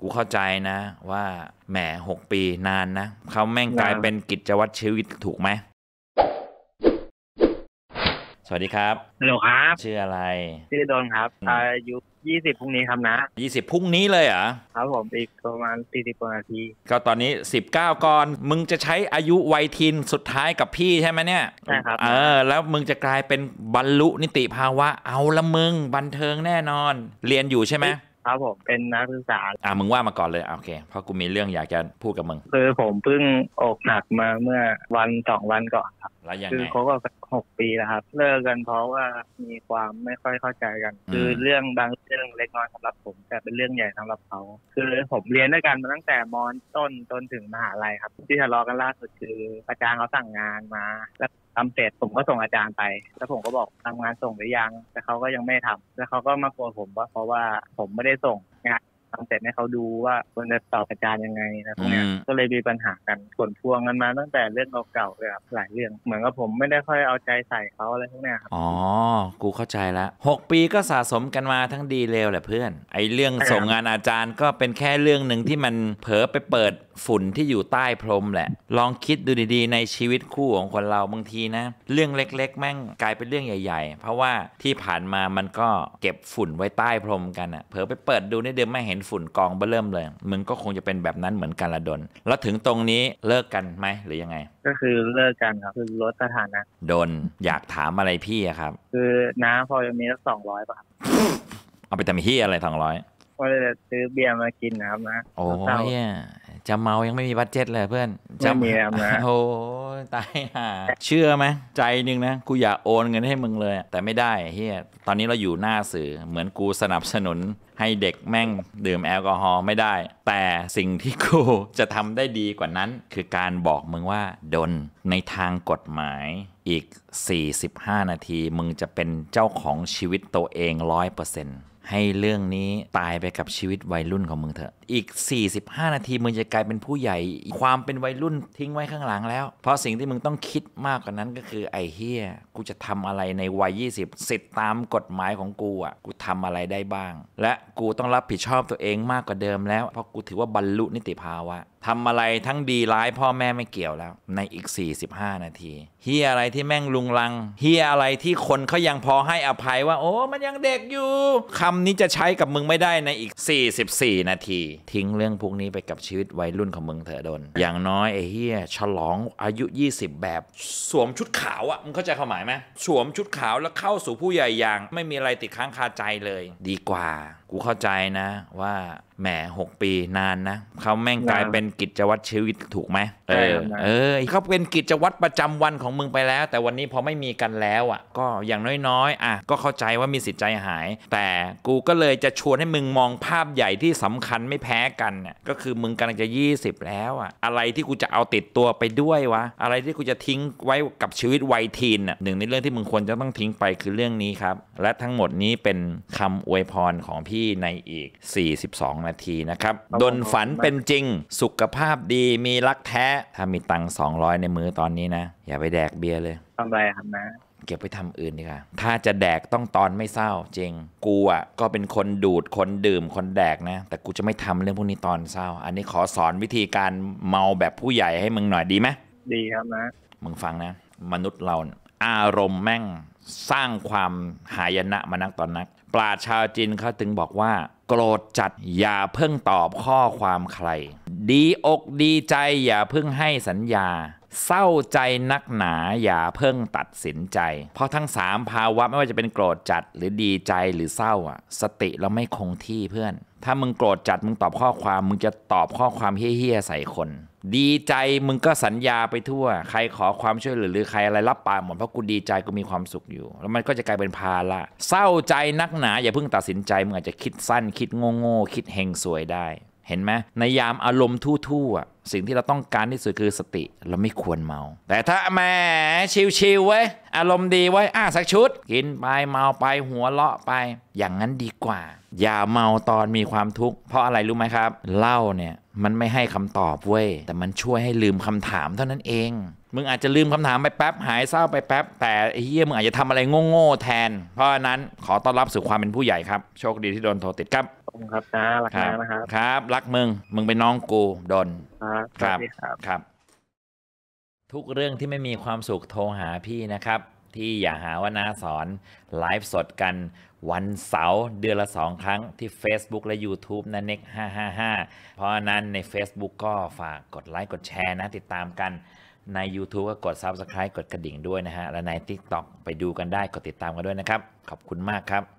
กูเข้าใจนะว่าแหมหกปีนานนะเขาแม่งกลายเป็นกิจวัตรชีวิตถูกไหมสวัสดีครับฮัลโหลครับชื่ออะไรชื่อโดนครับ อายุยี่สิบพรุ่งนี้ครับนะยี่สิบพรุ่งนี้เลยเหรอครับผมอีกประมาณสี่สิบนาที ก็ตอนนี้สิบเก้าก่อนมึงจะใช้อายุวัยทินสุดท้ายกับพี่ใช่ไหมเนี่ยใช่ครับเออแล้วมึงจะกลายเป็นบรรลุนิติภาวะเอาละมึงบันเทิงแน่นอน เรียนอยู่ใช่ไหมครับผมเป็นนักศึกษาอ่ะมึงว่ามาก่อนเลยโอเคเพราะกูมีเรื่องอยากจะพูดกับมึง คือผมเพิ่งอกหนักมาเมื่อวันสองวันก่อนครับแล้วยังไงคือเขาก็หกปีแล้วครับ เลิกกันเพราะว่ามีความไม่ค่อยเข้าใจกัน คือเรื่องบางเรื่องเล็กน้อยสำหรับผมแต่เป็นเรื่องใหญ่สำหรับเขาคือผมเรียนด้วยกันมาตั้งแต่มอนต้นจนถึงมหาลัยครับ ที่ทะเลาะกันล่าสุดคืออาจารย์เขาสั่งงานมาแล้วทำเสร็จผมก็ส่งอาจารย์ไป แล้วผมก็บอกทำงานส่งหรือยัง แต่เขาก็ยังไม่ทำ แล้วเขาก็มาโกรธผมว่าเพราะว่าผมไม่ได้ส่งทำเสร็จให้เขาดูว่าควรจะตอบอาจารย์ยังไงนะตรงเนี้ยก็เลยมีปัญหากันผลพวงกันมาตั้งแต่เรื่องเก่าๆเลยครับหลายเรื่องเหมือนกับผมไม่ได้ค่อยเอาใจใส่เขาอะไรพวกงนี้นครับอ๋อกูเข้าใจละหกปีก็สะสมกันมาทั้งดีเลวแหละเพื่อน ไอ้เรื่องส่งงานอาจารย์ก็เป็นแค่เรื่องหนึ่งที่มันเผลอไปเปิดฝุ่นที่อยู่ใต้พรมแหละลองคิดดูดี ๆ ในชีวิตคู่ของคนเราบางทีนะ เรื่องเล็ก ๆ แม่งกลายเป็นเรื่องใหญ่ ๆ เพราะว่าที่ผ่านมามันก็เก็บฝุ่นไว้ใต้พรมกันอะเผลอไปเปิดดูในเดิมไม่เห็นนฝุ่นกองเบื้อเริ่มเลย มึงก็คงจะเป็นแบบนั้นเหมือนกันละดน แล้วถึงตรงนี้เลิกกันไหม หรือยังไง ก็คือเลิกกันครับคือลดสถานะโดนอยากถามอะไรพี่อะครับ คือน้าพอจะมีสักสองร้อยป่ะ เอาไปทำเฮียอะไรสองร้อยก็เลยซื้อเบียร์มากินนะครับนะ โอ้ยจะเมายังไม่มีบัตเจ็ตเลยเพื่อนจะมีนะโอ้ตายห่าเชื่อไหมใจหนึ่งนะกูอยากโอนเงินให้มึงเลย แต่ไม่ได้เฮียตอนนี้เราอยู่หน้าสื่อเหมือนกูสนับสนุนให้เด็กแม่งดื่มแอลกอฮอล์ไม่ได้ แต่สิ่งที่กูจะทำได้ดีกว่านั้น คือการบอกมึงว่า ดนในทางกฎหมายอีก 45 นาทีมึงจะเป็นเจ้าของชีวิตตัวเองร้อยเปอร์เซ็นต์ให้เรื่องนี้ตายไปกับชีวิตวัยรุ่นของมึงเถอะ อีก 45 นาทีมึงจะกลายเป็นผู้ใหญ่ ความเป็นวัยรุ่นทิ้งไว้ข้างหลังแล้ว เพราะสิ่งที่มึงต้องคิดมากกว่านั้นก็คือไอ้เฮียกูจะทำอะไรในวัย 20 สิทธิ์ตามกฎหมายของกูอ่ะ กูทำอะไรได้บ้าง และกูต้องรับผิดชอบตัวเองมากกว่าเดิมแล้ว เพราะกูถือว่าบรรลุนิติภาวะทำอะไรทั้งดีร้ายพ่อแม่ไม่เกี่ยวแล้ว ในอีก 45 นาทีเฮียอะไรที่แม่งลุงลังเฮียอะไรที่คนเขายังพอให้อภัยว่า โอ้มันยังเด็กอยู่ คำนี้จะใช้กับมึงไม่ได้ในอีก 44 นาที ทิ้งเรื่องพวกนี้ไปกับชีวิตวัยรุ่นของมึงเถอะดน อย่างน้อยไอ้เฮียฉลองอายุ 20 แบบ สวมชุดขาวอะมึงเข้าใจความหมายไหมสวมชุดขาวแล้วเข้าสู่ผู้ใหญ่อย่าง ไม่มีอะไรติดค้างคาใจเลย ดีกว่ากูเข้าใจนะว่าแหมหกปีนานนะเขาแม่งกลายเป็นกิจวัตรชีวิตถูกไหมเออเออเขาเป็นกิจวัตรประจำวันของมึงไปแล้ว แต่วันนี้พอไม่มีกันแล้วอ่ะ ก็อย่างน้อยๆอ่ะก็เข้าใจว่ามีสิทธิ์ใจหาย แต่กูก็เลยจะชวนให้มึงมองภาพใหญ่ที่สำคัญไม่แพ้กันน่ยก็คือมึงกำลังจะ 20 แล้วอ่ะอะไรที่กูจะเอาติดตัวไปด้วยวะอะไรที่กูจะทิ้งไว้กับชีวิตวัยทีนอ่ะหนึ่งในเรื่องที่มึงควรจะต้องทิ้งไปคือเรื่องนี้ครับ และทั้งหมดนี้เป็นคำอวยพรของพี่ที่ในอีก 42 นาทีนะครับดนฝันเป็นจริง สุขภาพดีมีรักแท้ถ้ามีตังค์200 ในมือตอนนี้นะ อย่าไปแดกเบียร์เลยทำไรครับนะ เก็บไปทำอื่นดีกว่าถ้าจะแดกต้องตอนไม่เศร้าจริงกูอ่ะก็เป็นคนดูดคนดื่มคนแดกนะ แต่กูจะไม่ทำเรื่องพวกนี้ตอนเศร้า อันนี้ขอสอนวิธีการเมาแบบผู้ใหญ่ให้มึงหน่อยดีไหมดีครับนะมึงฟังนะ มนุษย์เราอารมณ์แม่งสร้างความหายนะมานักตอนนักปราชาวจีนเขาถึงบอกว่า โกรธจัดอย่าเพิ่งตอบข้อความใคร ดีอกดีใจอย่าเพิ่งให้สัญญา เศร้าใจนักหนาอย่าเพิ่งตัดสินใจ เพราะทั้งสามภาวะไม่ว่าจะเป็นโกรธจัดหรือดีใจหรือเศร้าอ่ะ สติเราไม่คงที่เพื่อน ถ้ามึงโกรธจัดมึงตอบข้อความมึงจะตอบข้อความเฮี้ยๆใส่คนดีใจมึงก็สัญญาไปทั่ว ใครขอความช่วยเหลือ หรือใครอะไรรับปากหมด เพราะกูดีใจกูมีความสุขอยู่ แล้วมันก็จะกลายเป็นภาระเศร้าใจนักหนา อย่าเพิ่งตัดสินใจ มึงอาจจะคิดสั้นคิดโง่โง่คิดเฮงสวยได้เห็นไหมในยามอารมณ์ทู่ๆอ่ะสิ่งที่เราต้องการที่สุดคือสติเราไม่ควรเมา แต่ถ้าแหมชิวๆไว้อารมณ์ดีไว้อ่ะสักชุด กินไปเมาไปหัวเลาะไป อย่างนั้นดีกว่า อย่าเมาตอนมีความทุกข์เพราะอะไรรู้ไหมครับเหล้าเนี่ยมันไม่ให้คำตอบเว้ยแต่มันช่วยให้ลืมคำถามเท่านั้นเอง มึงอาจจะลืมคำถามไปแป๊บหายเศร้าไปแป๊บแต่เฮียมึงอาจจะทำอะไรโง่ๆแทน เพราะนั้นขอต้อนรับสู่ความเป็นผู้ใหญ่ครับโชคดีที่โดนโทรติดครับคครับนะรักนะนะครับ ครับ รักมึง มึงเป็นน้องกูดนครับ ครับ ทุกเรื่องที่ไม่มีความสุข โทรหาพี่นะครับ ที่อย่าหาว่านาสอน ไลฟ์สดกันวันเสาร์เดือนละสองครั้ง ที่ Facebook และ YouTube นะเน็ก 555 เพราะนั้นใน Facebook ก็ฝากกดไลค์กดแชร์นะ ติดตามกัน ใน YouTube ก็กด Subscribe กดกระดิ่งด้วยนะฮะ และใน TikTok ไปดูกันได้กดติดตามกันด้วยนะครับ ขอบคุณมากครับ